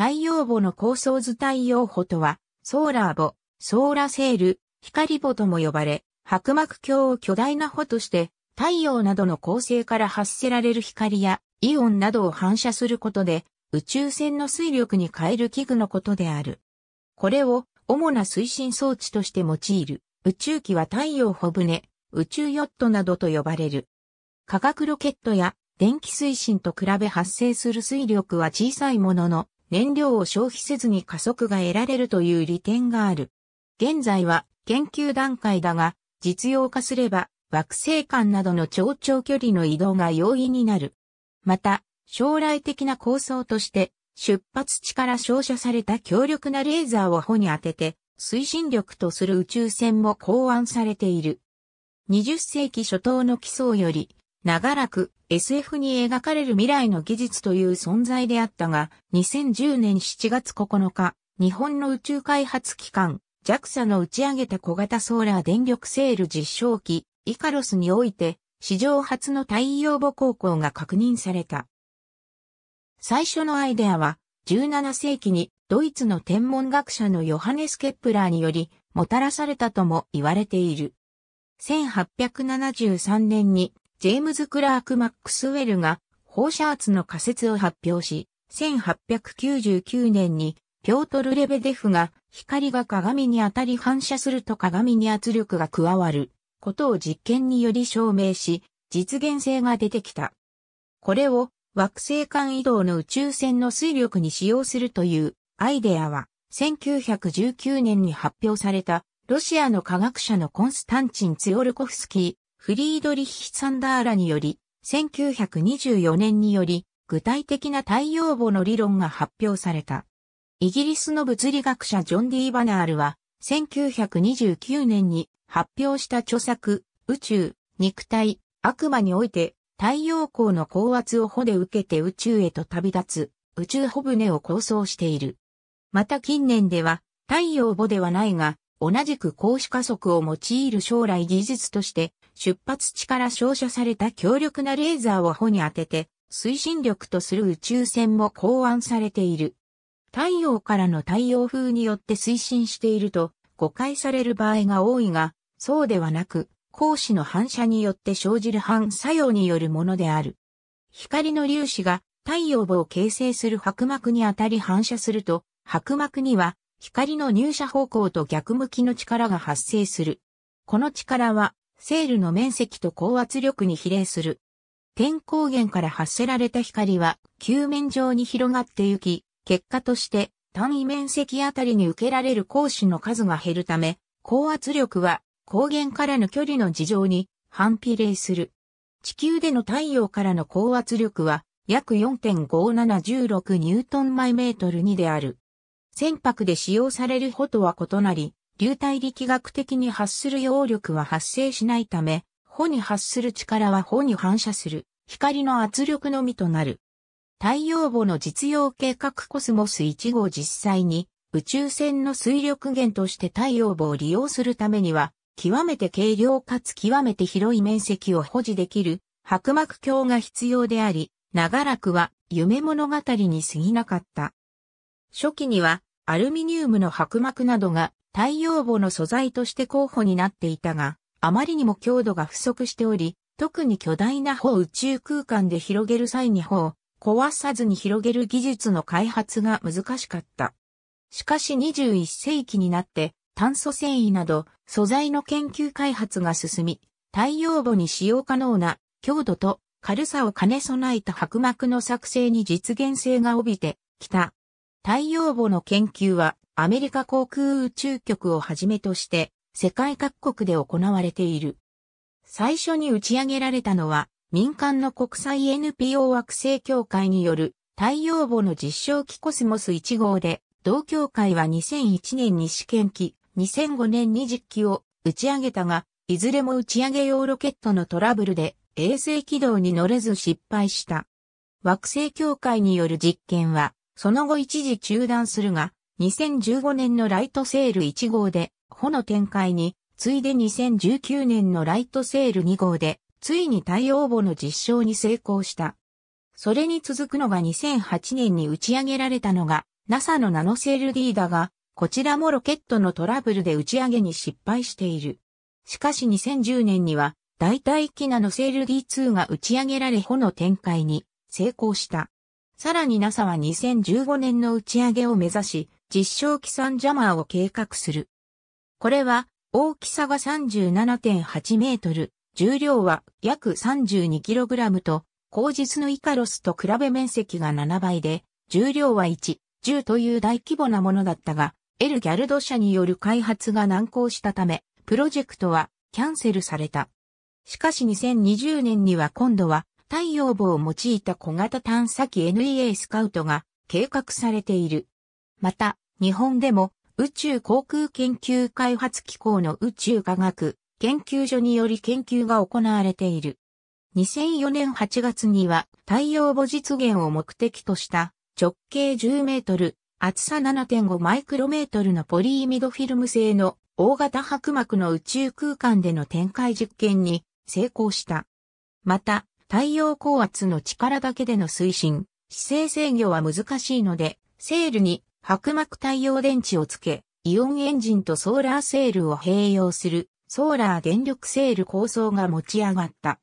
太陽母の構想図太陽母とは、ソーラー母、ソーラセール、光母とも呼ばれ、白膜鏡を巨大な穂として、太陽などの構成から発せられる光やイオンなどを反射することで、宇宙船の水力に変える器具のことである。これを主な推進装置として用いる。宇宙機は太陽帆船、宇宙ヨットなどと呼ばれる。化学ロケットや電気推進と比べ発生する水力は小さいものの、燃料を消費せずに加速が得られるという利点がある。現在は研究段階だが、実用化すれば惑星間などの超長距離の移動が容易になる。また、将来的な構想として、出発地から照射された強力なレーザーを帆に当てて、推進力とする宇宙船も考案されている。20世紀初頭の基礎より、長らく SF に描かれる未来の技術という存在であったが、2010年7月9日、日本の宇宙開発機関、JAXA の打ち上げた小型ソーラー電力セール実証機、イカロスにおいて、史上初の太陽母高校が確認された。最初のアイデアは、17世紀にドイツの天文学者のヨハネス・ケップラーにより、もたらされたとも言われている。1873年にジェームズ・クラーク・マックスウェルが、放射圧の仮説を発表し、1899年に、ピョートル・レベデフが、光が鏡に当たり反射すると鏡に圧力が加わる、ことを実験により証明し、実現性が出てきた。これを、惑星間移動の宇宙船の水力に使用するというアイデアは、1919年に発表された、ロシアの科学者のコンスタンチン・ツヨルコフスキー、フリードリッヒ・サンダーラにより、1924年により、具体的な太陽母の理論が発表された。イギリスの物理学者ジョン・ディー・バナールは、1929年に発表した著作、宇宙、肉体、悪魔において、太陽光の高圧を帆で受けて宇宙へと旅立つ、宇宙帆舟を構想している。また近年では、太陽母ではないが、同じく高子加速を用いる将来技術として、出発地から照射された強力なレーザーを帆に当てて、推進力とする宇宙船も考案されている。太陽からの太陽風によって推進していると誤解される場合が多いが、そうではなく、光子の反射によって生じる反作用によるものである。光の粒子が太陽部を形成する白膜に当たり反射すると、白膜には光の入射方向と逆向きの力が発生する。この力は、セールの面積と高圧力に比例する。天光源から発せられた光は、球面上に広がってゆき、結果として、単位面積あたりに受けられる光子の数が減るため、高圧力は、光源からの距離の事情に反比例する。地球での太陽からの高圧力は、約4.5716ニュートン毎メートル2である。船舶で使用される帆とは異なり、流体力学的に発する揚力は発生しないため、帆に発する力は帆に反射する光の圧力のみとなる。太陽母の実用計画コスモス1号実際に宇宙船の水力源として太陽母を利用するためには、極めて軽量かつ極めて広い面積を保持できる薄膜鏡が必要であり、長らくは夢物語に過ぎなかった。初期にはアルミニウムの薄膜などが太陽母の素材として候補になっていたが、あまりにも強度が不足しており、特に巨大な方宇宙空間で広げる際に方を壊さずに広げる技術の開発が難しかった。しかし21世紀になって炭素繊維など素材の研究開発が進み、太陽母に使用可能な強度と軽さを兼ね備えた薄膜の作成に実現性が帯びてきた。太陽母の研究はアメリカ航空宇宙局をはじめとして世界各国で行われている。最初に打ち上げられたのは民間の国際 NPO 惑星協会による太陽母の実証機コスモス1号で、同協会は2001年に試験機、2005年に実機を打ち上げたが、いずれも打ち上げ用ロケットのトラブルで衛星軌道に乗れず失敗した。惑星協会による実験はその後一時中断するが、2015年のライトセール1号で、ほの展開に、ついで2019年のライトセール2号で、ついに対応母の実証に成功した。それに続くのが2008年に打ち上げられたのが、NASA のナノセール D だが、こちらもロケットのトラブルで打ち上げに失敗している。しかし2010年には、代替機ナノセール D2 が打ち上げられほの展開に成功した。さらに NASA は2015年の打ち上げを目指し、実証機産ジャマーを計画する。これは、大きさが37.8メートル、重量は約3 2ラムと、後日のイカロスと比べ面積が7倍で、重量は1、10という大規模なものだったが、エル・ギャルド社による開発が難航したため、プロジェクトはキャンセルされた。しかし2020年には今度は太陽棒を用いた小型探査機 NEA スカウトが計画されている。また、日本でも宇宙航空研究開発機構の宇宙科学研究所により研究が行われている。2004年8月には太陽母実現を目的とした直径10メートル、厚さ7.5マイクロメートルのポリーミドフィルム製の大型薄膜の宇宙空間での展開実験に成功した。また、太陽高圧の力だけでの推進、姿勢制御は難しいので、セールに白膜太陽電池をつけ、イオンエンジンとソーラーセールを併用する、ソーラー電力セール構想が持ち上がった。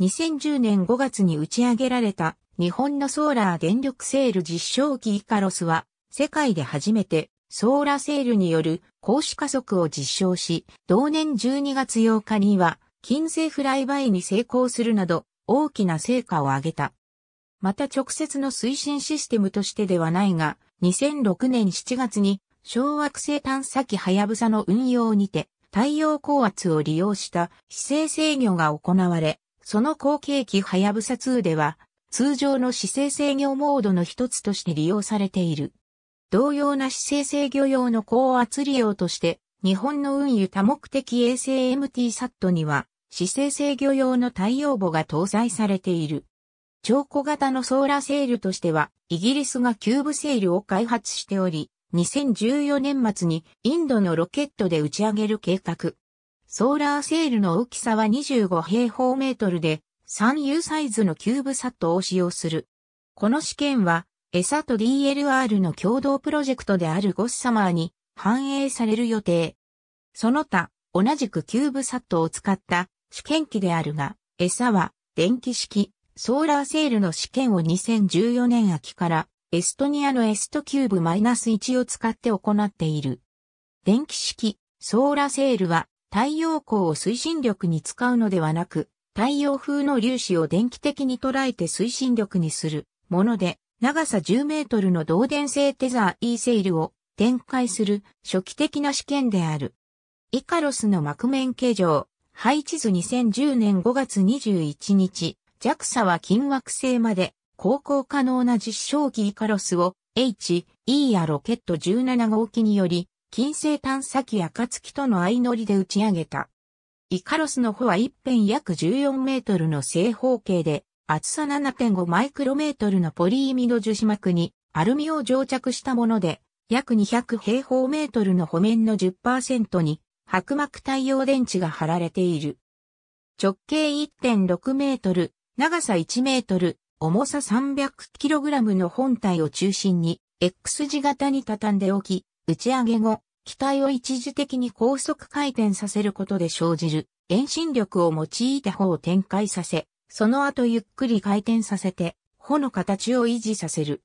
2010年5月に打ち上げられた日本のソーラー電力セール実証機イカロスは、世界で初めてソーラーセールによる高視加速を実証し、同年12月8日には、金星フライバイに成功するなど、大きな成果を上げた。また直接の推進システムとしてではないが、2006年7月に小惑星探査機ハヤブサの運用にて太陽高圧を利用した姿勢制御が行われ、その後継機ハヤブサ2では通常の姿勢制御モードの一つとして利用されている。同様な姿勢制御用の高圧利用として、日本の運輸多目的衛星 MTSAT には、姿勢制御用の太陽母が搭載されている。超小型のソーラーセールとしては、イギリスがキューブセールを開発しており、2014年末にインドのロケットで打ち上げる計画。ソーラーセールの大きさは25平方メートルで、3U サイズのキューブサットを使用する。この試験は、エサと DLR の共同プロジェクトであるゴッサマーに反映される予定。その他、同じくキューブサットを使った試験機であるが、餌は電気式ソーラーセールの試験を2014年秋からエストニアのエストキューブ -1 を使って行っている。電気式ソーラーセールは太陽光を推進力に使うのではなく、太陽風の粒子を電気的に捉えて推進力にするもので、長さ10メートルの導電性テザー E セールを展開する初期的な試験である。イカロスの膜面形状、配置図2010年5月21日、JAXA は金惑星まで航行可能な実証機イカロスを H、E やロケット17号機により、金星探査機やキとの相乗りで打ち上げた。イカロスの帆は一辺約14メートルの正方形で、厚さ7.5マイクロメートルのポリイミド樹脂膜にアルミを蒸着したもので、約200平方メートルの歩面の10%に薄膜太陽電池が貼られている。直径1.6メートル、長さ1メートル、重さ3 0 0ラムの本体を中心に X 字型に畳んでおき、打ち上げ後、機体を一時的に高速回転させることで生じる遠心力を用いて帆を展開させ、その後ゆっくり回転させて、帆の形を維持させる。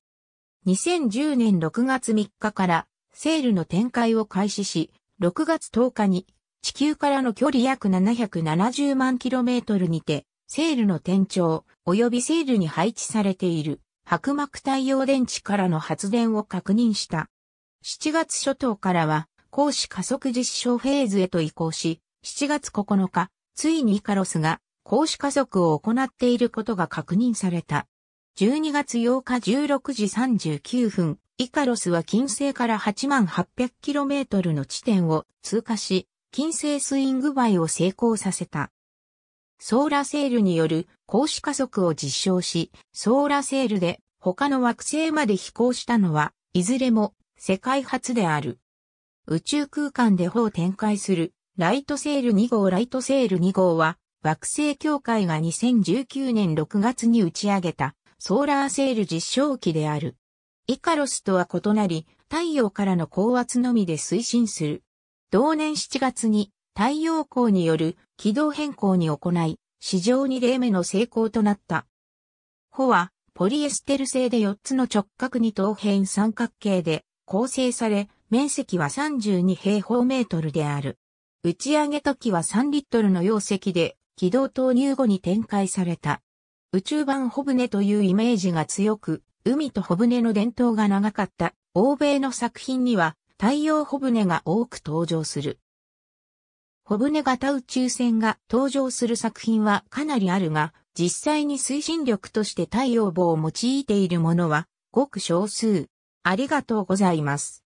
2010年6月3日からセールの展開を開始し、6月10日に地球からの距離約770万キロメートルにて、セールの天頂及びセールに配置されている白膜太陽電池からの発電を確認した。7月初頭からは、光子加速実証フェーズへと移行し、7月9日、ついにイカロスが光子加速を行っていることが確認された。12月8日16時39分、イカロスは金星から8万 800km の地点を通過し、金星スイングバイを成功させた。ソーラセールによる光子加速を実証し、ソーラセールで他の惑星まで飛行したのは、いずれも世界初である。宇宙空間で砲展開するライトセール2号ライトセール2号は、惑星協会が2019年6月に打ち上げたソーラーセール実証機である。イカロスとは異なり、太陽からの高圧のみで推進する。同年7月に太陽光による軌道変更に行い、史上2例目の成功となった。帆はポリエステル製で4つの直角に等辺三角形で構成され、面積は32平方メートルである。打ち上げ時は3リットルの容積で軌道投入後に展開された。宇宙版ホブネというイメージが強く、海と小舟の伝統が長かった欧米の作品には太陽小舟が多く登場する。小舟型宇宙船が登場する作品はかなりあるが、実際に推進力として太陽棒を用いているものはごく少数。ありがとうございます。